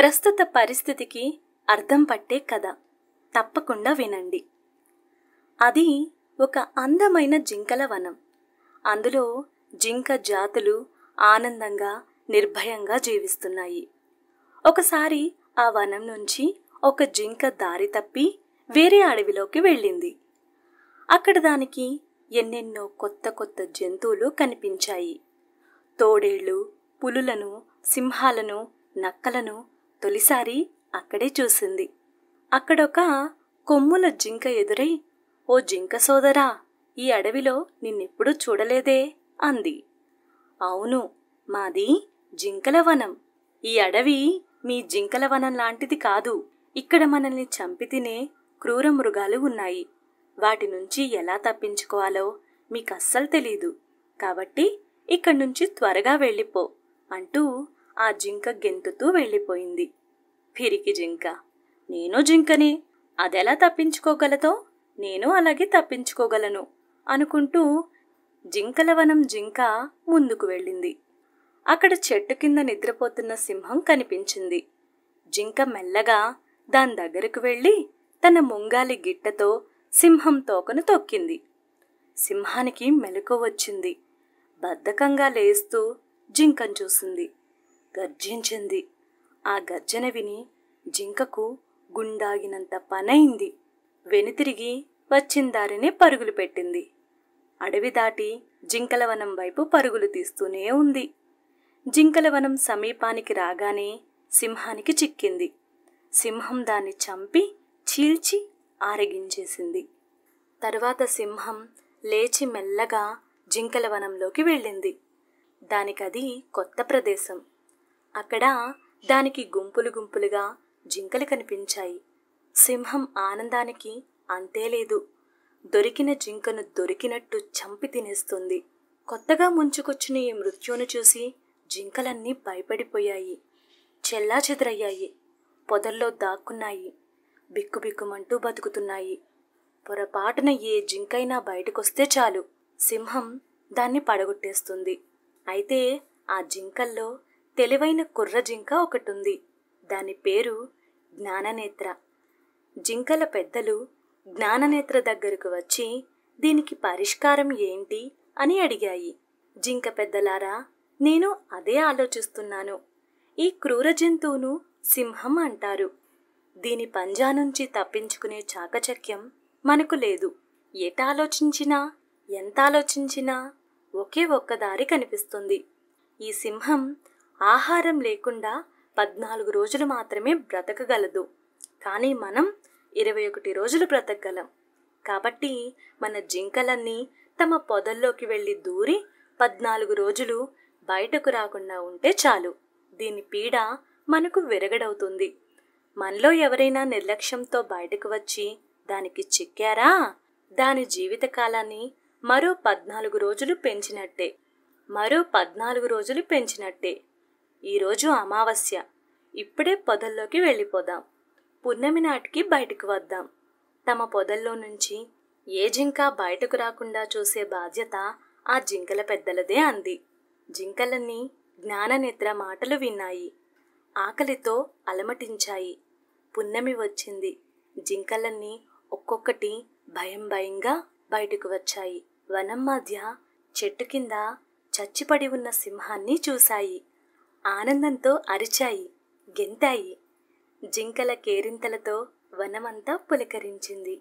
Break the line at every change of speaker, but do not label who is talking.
ప్రస్తుత పరిస్థితికి అర్థం పట్టే కథ తప్పకుండా వినండి అది ఒక అందమైన జింకల వనం అందులో జింక జాతులు ఆనందంగా నిర్భయంగా జీవిస్తున్నాయి ఒకసారి ఆ వనం నుంచి ఒక జింక దారి తప్పి వేరే అడవిలోకి వెళ్ళింది అక్కడ దానికి ఎన్నెన్నో కొత్త కొత్త జంతువులు కనిపించాయి తోడేళ్లు పులులను సింహాలను నక్కలను తొలిసారి అక్కడే చూసింది అక్కడొక కొమ్ముల జింక ఎదురై ఓ జింక సోదరా ఈ అడవిలో నిన్నెప్పుడూ చూడలేదే అంది అవును మాది జింకల వనం ఈ అడవి మీ జింకల వనం లాంటిది కాదు ఇక్కడ మనల్ని చంపి తినే క్రూర మృగాలు ఉన్నాయి వాటి నుంచి ఎలా తప్పించుకోవాలో మీకు అస్సలు తెలీదు కాబట్టి ఇక్కడి నుంచి త్వరగా వెళ్ళిపో అంటూ ఆ జింక గెంతుతూ వెళ్ళిపోయింది పిరికి జింక నేను జింకనే అదెలా తప్పించుకోగలదో నేను అలాగే తప్పించుకోగలను అనుకుంటూ జింకలవనం జింక ముందుకు వెళ్ళింది అక్కడ చెట్టు కింద నిద్రపోతున్న సింహం కనిపించింది జింక మెల్లగా దాని దగ్గరకు వెళ్ళి తన ముంగాలి గిట్టతో సింహం తోకను తొక్కింది సింహానికి మెలకువ వచ్చింది బద్ధకంగా లేస్తూ జింకను చూసింది గర్జించింది ఆ గర్జన విని జింకకు గుండాగినంత పనైంది వెనుతిరిగి వచ్చిందారినే పరుగులు పెట్టింది అడవి దాటి జింకలవనం వైపు పరుగులు తీస్తూనే ఉంది జింకలవనం సమీపానికి రాగానే సింహానికి చిక్కింది సింహం దాన్ని చంపి చీల్చి ఆరగించేసింది తర్వాత సింహం లేచి మెల్లగా జింకల వనంలోకి వెళ్ళింది దానికది కొత్త ప్రదేశం అక్కడ దానికి గుంపులు గుంపులుగా జింకలు కనిపించాయి సింహం ఆనందానికి అంతేలేదు దొరికిన జింకను దొరికినట్టు చంపి తినేస్తుంది కొత్తగా ముంచుకొచ్చిన ఈ మృత్యువును చూసి జింకలన్నీ భయపడిపోయాయి చెల్లా చెదరయ్యాయి పొదల్లో దాక్కున్నాయి బిక్కుబిక్కుమంటూ బతుకుతున్నాయి పొరపాటున ఏ జింకైనా బయటకొస్తే చాలు సింహం దాన్ని పడగొట్టేస్తుంది అయితే ఆ జింకల్లో తెలివైన కుర్ర జింక ఒకటుంది దాని పేరు జ్ఞాననేత్ర జింకల పెద్దలు జ్ఞాననేత్ర దగ్గరకు వచ్చి దీనికి పరిష్కారం ఏంటి అని అడిగాయి జింక పెద్దలారా నేను అదే ఆలోచిస్తున్నాను ఈ క్రూర జంతువును సింహం అంటారు దీని పంజా నుంచి తప్పించుకునే చాకచక్యం మనకు లేదు ఎట ఆలోచించినా ఎంత ఆలోచించినా ఒకే ఒక్కదారి కనిపిస్తుంది ఈ సింహం ఆహారం లేకుండా పద్నాలుగు రోజులు మాత్రమే బ్రతకగలదు కానీ మనం ఇరవై ఒకటి రోజులు బ్రతకగలం కాబట్టి మన జింకలన్నీ తమ పొదల్లోకి వెళ్ళి దూరి పద్నాలుగు రోజులు బయటకు రాకుండా ఉంటే చాలు దీని పీడ మనకు విరగడవుతుంది మనలో ఎవరైనా నిర్లక్ష్యంతో బయటకు వచ్చి దానికి చిక్కారా దాని జీవితకాలాన్ని మరో పద్నాలుగు రోజులు పెంచినట్టే మరో పద్నాలుగు రోజులు పెంచినట్టే ఈరోజు అమావాస్య ఇప్పుడే పొదల్లోకి వెళ్ళిపోదాం పున్నమి నాటికి బయటకు వద్దాం తమ పొదల్లో నుంచి ఏ జింక బయటకు రాకుండా చూసే బాధ్యత ఆ జింకల పెద్దలదే అంది జింకలన్నీ జ్ఞాననేత్ర మాటలు విన్నాయి ఆకలితో అలమటించాయి పున్నమి వచ్చింది జింకలన్నీ ఒక్కొక్కటి భయం భయంగా బయటకు వచ్చాయి వనం మధ్య చెట్టు కింద చచ్చిపడి ఉన్న సింహాన్ని చూశాయి ఆనందంతో అరిచాయి గెంతాయి జింకల కేరింతలతో వనమంతా పులకరించింది